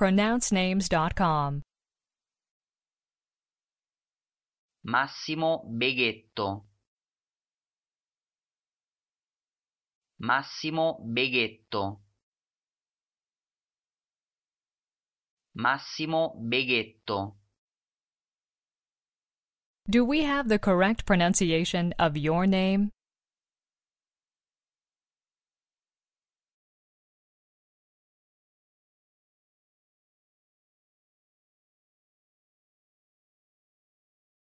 pronouncenames.com. Massimo Beghetto Massimo Beghetto Massimo Beghetto Do we have the correct pronunciation of your name?